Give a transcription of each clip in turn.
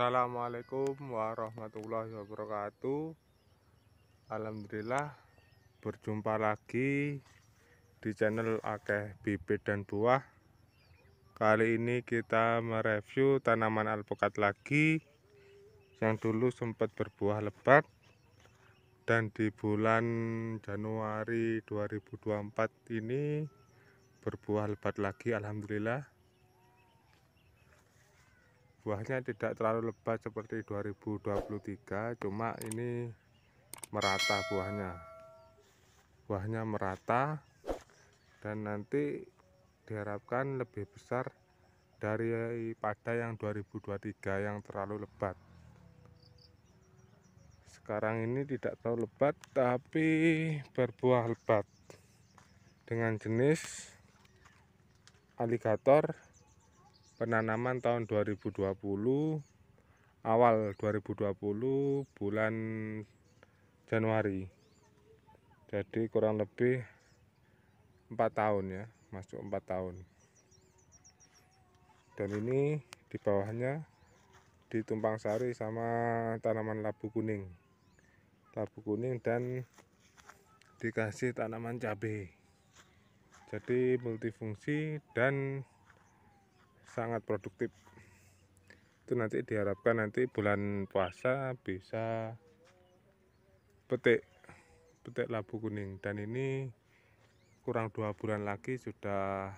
Assalamualaikum warahmatullahi wabarakatuh Alhamdulillah Berjumpa lagi Di channel Akeh Bibit dan Buah Kali ini kita mereview tanaman alpukat lagi Yang dulu sempat berbuah lebat Dan di bulan Januari 2024 ini Berbuah lebat lagi Alhamdulillah buahnya tidak terlalu lebat seperti 2023 cuma ini merata buahnya buahnya merata dan nanti diharapkan lebih besar dari pada yang 2023 yang terlalu lebat sekarang ini tidak terlalu lebat tapi berbuah lebat dengan jenis aligator penanaman tahun 2020 awal 2020 bulan Januari jadi kurang lebih 4 tahun ya masuk 4 tahun dan ini di bawahnya ditumpang sari sama tanaman labu kuning labu kuning dan dikasih tanaman cabai jadi multifungsi dan sangat produktif itu nanti diharapkan nanti bulan puasa bisa petik petik labu kuning dan ini kurang dua bulan lagi sudah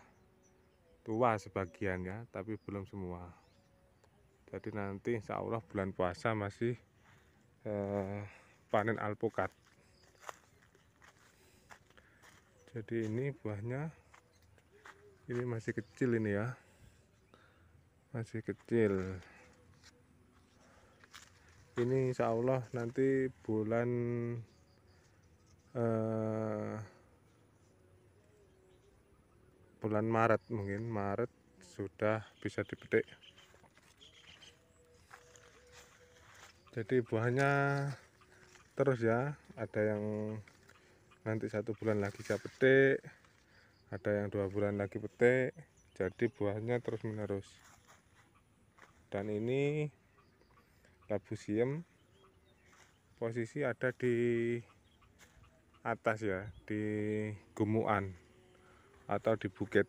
tua sebagian ya tapi belum semua jadi nanti insya Allah bulan puasa masih eh, panen alpukat jadi ini buahnya ini masih kecil ini ya masih kecil ini insya Allah nanti bulan eh, bulan Maret mungkin Maret sudah bisa dipetik jadi buahnya terus ya ada yang nanti satu bulan lagi saya petik ada yang dua bulan lagi petik jadi buahnya terus menerus dan ini labu siem posisi ada di atas ya di gumuan atau di bukit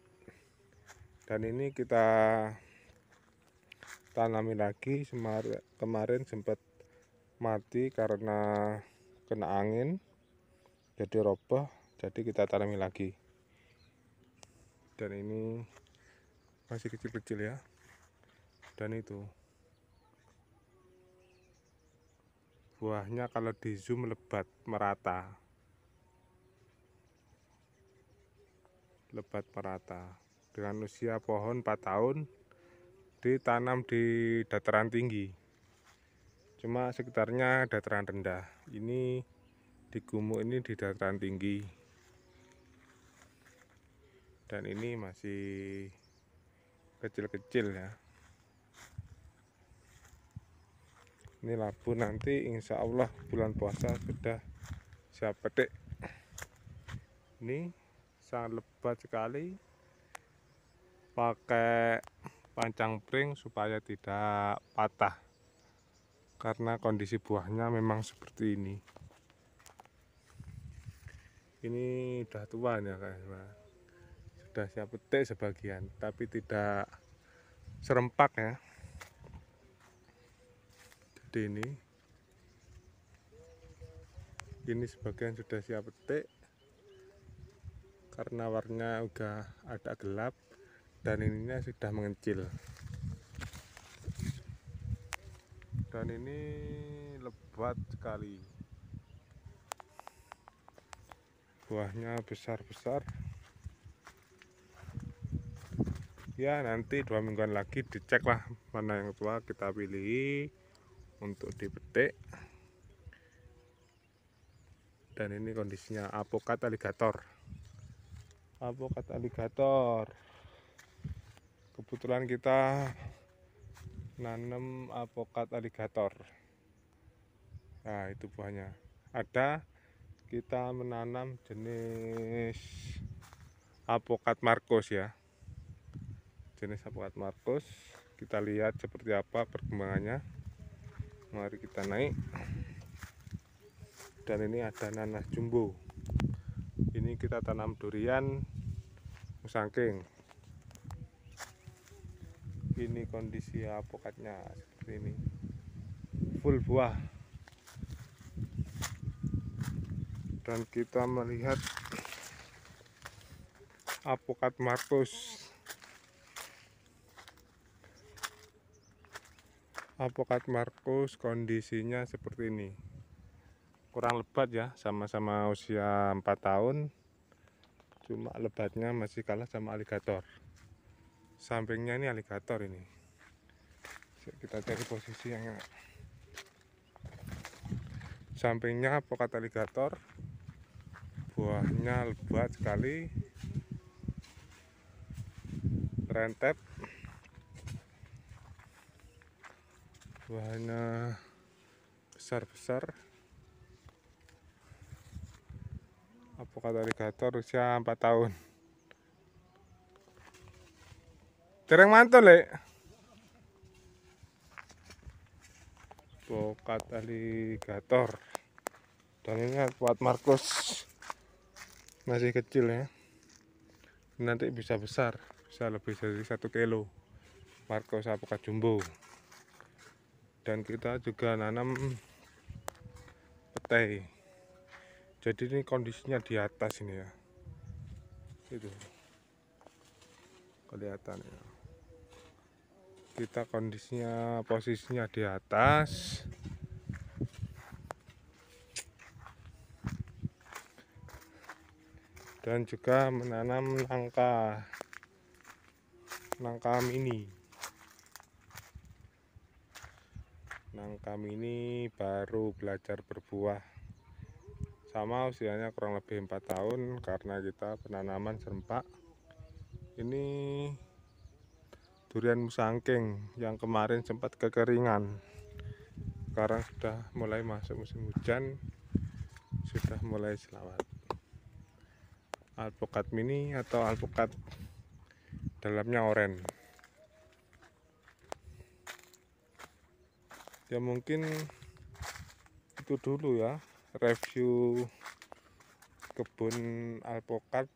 dan ini kita tanami lagi kemarin sempat mati karena kena angin jadi roboh jadi kita tanami lagi dan ini masih kecil-kecil ya dan itu buahnya kalau di zoom lebat merata lebat merata dengan usia pohon 4 tahun ditanam di dataran tinggi cuma sekitarnya dataran rendah ini di gumuk ini di dataran tinggi dan ini masih kecil-kecil ya ini labu nanti insya Allah bulan puasa sudah siap petik ini sangat lebat sekali pakai pancang pring supaya tidak patah karena kondisi buahnya memang seperti ini ini sudah tua ya kayaknya sudah siap petik sebagian tapi tidak serempak ya gede ini ini sebagian sudah siap petik karena warnanya udah agak gelap dan ininya sudah mengecil dan ini lebat sekali buahnya besar-besar ya nanti dua mingguan lagi dicek lah mana yang tua kita pilih untuk dipetik dan ini kondisinya apokat aligator apokat aligator kebetulan kita nanam apokat aligator nah itu buahnya ada kita menanam jenis apokat markus ya jenis apokat markus kita lihat seperti apa perkembangannya mari kita naik dan ini ada nanas jumbo ini kita tanam durian musangking ini kondisi apokatnya seperti ini full buah dan kita melihat apokat markus apokat Markus kondisinya seperti ini kurang lebat ya sama-sama usia 4 tahun cuma lebatnya masih kalah sama aligator sampingnya ini aligator ini kita cari posisi yang enak sampingnya apokat aligator buahnya lebat sekali rentep wahana besar-besar apokat alligator usia 4 tahun tereng mantul ya bokat alligator dan ini buat Markus masih kecil ya nanti bisa besar bisa lebih dari satu kilo Markus apokat jumbo dan kita juga nanam petai jadi ini kondisinya di atas ini ya itu kelihatan ya kita kondisinya posisinya di atas dan juga menanam nangka nangka mini nangkam ini baru belajar berbuah sama usianya kurang lebih 4 tahun karena kita penanaman serempak ini durian musangking yang kemarin sempat kekeringan sekarang sudah mulai masuk musim hujan sudah mulai selawat alpukat mini atau alpukat dalamnya oranye ya mungkin itu dulu ya review kebun alpokat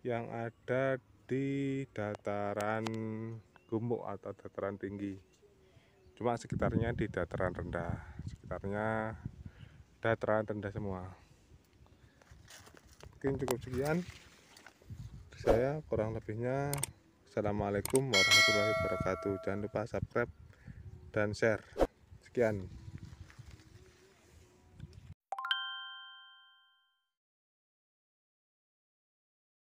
yang ada di dataran gemuk atau dataran tinggi cuma sekitarnya di dataran rendah sekitarnya dataran rendah semua mungkin cukup sekian saya kurang lebihnya Assalamualaikum warahmatullahi wabarakatuh jangan lupa subscribe dan share. Sekian.